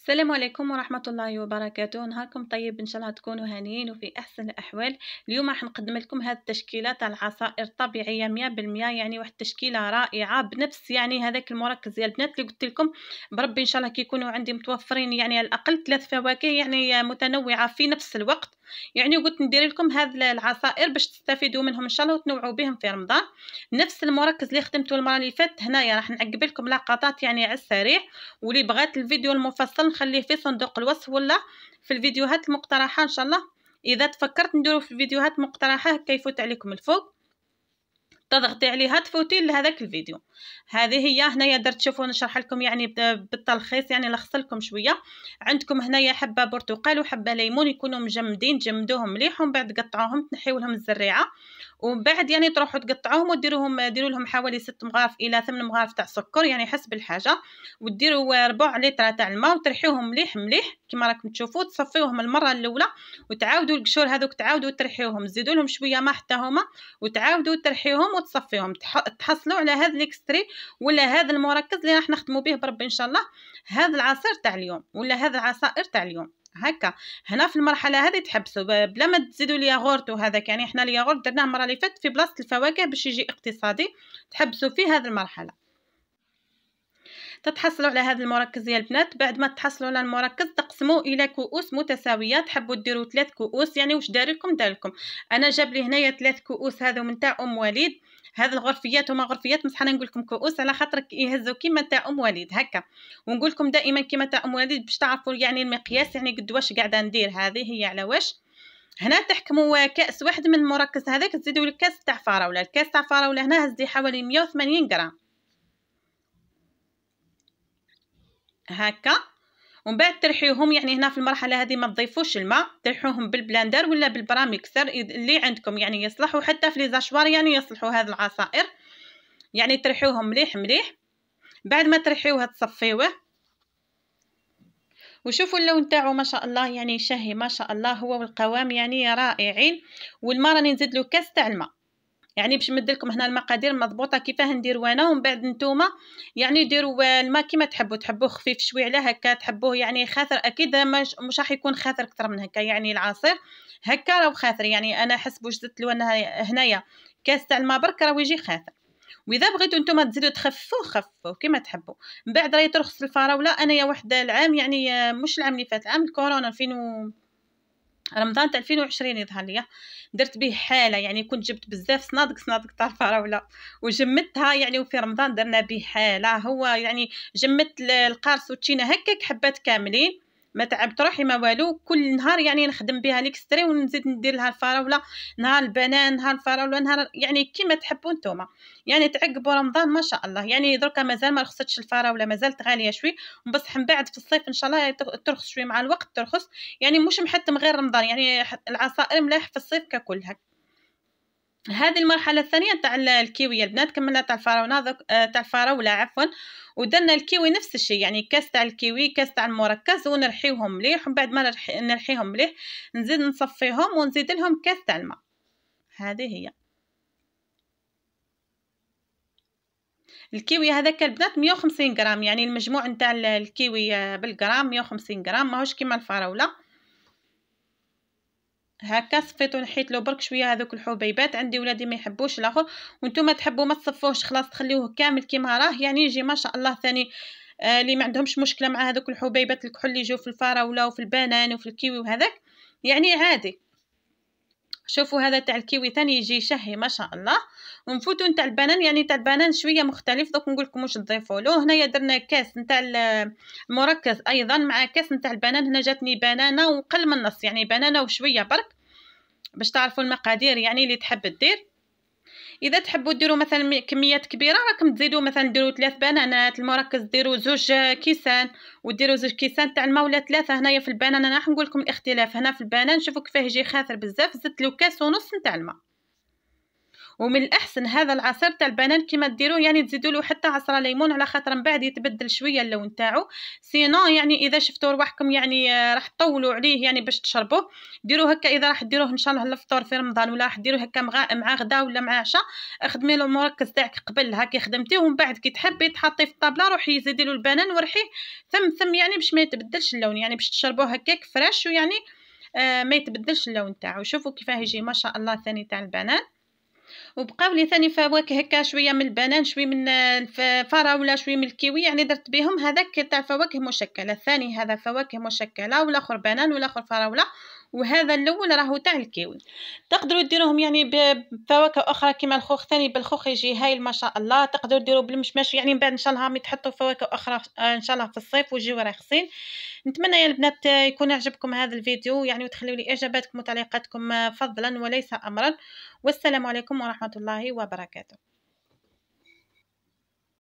السلام عليكم ورحمة الله وبركاته نهاركم طيب إن شاء الله تكونوا هانيين وفي أحسن الأحوال اليوم راح نقدم لكم هذه التشكيلة تاع العصائر الطبيعية مية بالمية يعني واحد التشكيلة رائعة بنفس يعني هذاك المركز يا البنات اللي قلت لكم بربي إن شاء الله كيكونوا عندي متوفرين يعني على الأقل ثلاث فواكه يعني متنوعة في نفس الوقت يعني قلت ندير لكم هاد العصائر باش تستفيدوا منهم ان شاء الله وتنوعوا بهم في رمضان نفس المركز اللي خدمته المره اللي فاتت هنايا راح نعقب لكم لقطات يعني على السريع واللي بغات الفيديو المفصل نخليه في صندوق الوصف ولا في الفيديوهات المقترحه ان شاء الله اذا تفكرت نديرو في الفيديوهات المقترحه كيفوت عليكم الفوق تضغطي عليها تفوتي لهذاك الفيديو هذه هي هنايا درت تشوفوا نشرح لكم يعني بالتلخيص يعني لخص لكم شويه عندكم هنايا حبه برتقال وحبه ليمون يكونوا مجمدين جمدوهم مليح ومن بعد قطعوهم تنحيو لهم الزريعه ومن بعد يعني تروحوا تقطعوهم وديروهم ديروا لهم حوالي 6 مغارف الى 8 مغارف تاع سكر يعني حسب الحاجه وديروا ربع لتر تاع الماء وترحيوهم مليح مليح كما راكم تشوفوا تصفيوهم المره الاولى وتعاودوا القشور هذوك تعاودوا ترحيوهم زيدوا لهم شويه ما حتى هما وتعاودوا ترحيوهم وتصفيوهم تحصلوا على هذا الاكستري ولا هذا المركز اللي راح نخدموا به بربي ان شاء الله هذا العصير تاع اليوم ولا هذا العصائر تاع اليوم هكا هنا في المرحله هذه تحبسوا بلا ما تزيدوا الياغورت وهذا يعني احنا الياغورت درناه المره اللي فاتت في بلاصه الفواكه باش يجي اقتصادي تحبسوا فيه هذه المرحله تتحصلوا على هذا المركز يا البنات بعد ما تحصلوا على المركز تقسموا الى كؤوس متساويه تحبوا ديروا ثلاث كؤوس يعني واش دار لكم دار لكم انا جاب لي هنايا ثلاث كؤوس هذو من تاع ام وليد هذه الغرفيات هما غرفيات مسحنا نقول لكم كؤوس على خاطرك يهزوا كيما تاع ام وليد هكا ونقول لكم دائما كيما تاع ام وليد باش تعرفوا يعني المقياس يعني قد واش قاعده ندير هذه هي على واش هنا تحكموا كاس واحد من المركز هذاك تزيدوا الكاس تاع فراوله الكاس تاع فراوله هنا هزي حوالي 180 غرام هكا ومن بعد ترحيوهم يعني هنا في المرحله هذه ما تضيفوش الماء ترحوهم بالبلاندر ولا بالبراميكسر اللي عندكم يعني يصلحوا حتى في ليزاشوار يعني يصلحوا هذا العصائر يعني ترحيوهم مليح مليح بعد ما ترحيوه تصفيوه وشوفوا اللون تاعو ما شاء الله يعني شهي ما شاء الله هو والقوام يعني رائعين والماء راني نزيد له كاس تاع الماء يعني باش نمد لكم هنا المقادير مضبوطه كيفاه نديرو انا ومن بعد نتوما يعني ديروا الماء كيما تحبوا تحبوه خفيف شويه على هكا تحبوه يعني خاثر اكيد مش راح يكون خاثر اكثر من هكا يعني العصير هكا راهو خاثر يعني انا حسب واش لو له هنايا كاس تاع الماء برك راهو يجي خاثر واذا بغيتو نتوما تزيدوا تخففوه خففوه كيما تحبوا من بعد راهي ترخص الفراوله انايا واحد العام يعني مش العام اللي فات العام الكورونا 2000 رمضان تاع 2020 يظهر ليا درت به حاله يعني كنت جبت بزاف صنادق صنادق تاع الفراوله وجمدتها يعني وفي رمضان درنا به حاله هو يعني جمدت القارص وتشينا هكاك حبات كاملين ما تعبت روحي ما والو كل نهار يعني نخدم بها ليكستري ونزيد ندير لها الفراوله نهار البنان نهار الفراوله نهار يعني كيما تحبوا نتوما يعني تعقبوا رمضان ما شاء الله يعني دركا مازال ما رخصتش الفراوله مازالت غاليه شوي بصح من بعد في الصيف ان شاء الله ترخص شوي مع الوقت ترخص يعني مش محتم غير رمضان يعني العصائر ملاح في الصيف ككل هكا هذه المرحلة الثانية تاع الكيوي البنات كملنا تاع الفراولة آه، تاع الفراولة عفوا ودرنا الكيوي نفس الشيء يعني كاس تاع الكيوي كاس تاع المركز ونرحيوهم مليح ومن بعد ما نرحيهم مليح نزيد نصفيهم ونزيد لهم كاس تاع الماء هذه هي الكيوي هذاك البنات 150 غرام يعني المجموع نتاع الكيوي آه، بالغرام 150 غرام ماهوش كيما الفراوله هكا صفيتو نحيت له برك شويه هذوك الحبيبات عندي ولادي ما يحبوش الاخر وانتم تحبوا ما تصفوهش خلاص تخليوه كامل كيما راه يعني يجي ما شاء الله ثاني آه، اللي آه ما عندهمش مشكله مع هذوك الحبيبات الكحول اللي يجيو في الفراوله وفي البنان وفي الكيوي وهذاك يعني عادي شوفوا هذا تاع الكيوي ثاني يجي يشهي ما شاء الله ونفوتوا نتاع البنان يعني تاع البنان شويه مختلف دوك نقول لكم واش تضيفوا له هنايا درنا كاس نتاع المركز ايضا مع كاس نتاع البنان هنا جاتني بنانه وقل من النص يعني بنانه وشويه برك باش تعرفوا المقادير يعني اللي تحب دير اذا تحبوا ديروا مثلا كميات كبيره راكم تزيدوا مثلا ديروا ثلاث بنانات المركز ديروا زوج كيسان وديروا زوج كيسان تاع الماء ولا ثلاثه هنايا في البنان انا راح نقول لكم الاختلاف هنا في البنان شوفوا كيفاه يجي خاثر بزاف زدت له كاس ونص نتاع الماء ومن الاحسن هذا العصير تاع البنان كيما ديروه يعني تزيدوا له حتى عصره ليمون على خاطر من بعد يتبدل شويه اللون تاعو سينو يعني اذا شفتوا رواحكم يعني آه، راح تطولوا عليه يعني باش تشربوه ديروه هكا اذا راح ديروه ان شاء الله الفطور في رمضان ولا راح ديروه هكا مع غدا ولا مع عشاء اخدمي له المركز تاعك قبل هكا خدمتيه ومن بعد كي تحبي تحطيه في الطابله روحي زيدي له البنان ورحيه ثم ثم يعني باش ما يتبدلش اللون يعني باش تشربوه هكاك فريش ويعني آه ما يتبدلش اللون تاعو شوفوا كيفاه يجي ما شاء الله ثاني تاع البنان وبقاو لي ثاني فواكه هكا شويه من البنان شويه من الفراوله آه، شويه من الكيوي يعني درت بهم هذاك تاع فواكه مشكله الثاني هذا فواكه مشكله اخر بنان اخر فراوله وهذا الاول راهو تاع الكيوي تقدروا ديروهم يعني بفواكه اخرى كيما الخوخ ثاني بالخوخ يجي هايل ما شاء الله تقدروا ديروه بالمشمش يعني من بعد ان شاء الله تحطوا فواكه اخرى آه، ان شاء الله في الصيف ويجيو راخصين نتمنى يا البنات يكون عجبكم هذا الفيديو يعني وتخليوا لي اجاباتكم وتعليقاتكم فضلا وليس امرا والسلام عليكم ورحمه الله وبركاته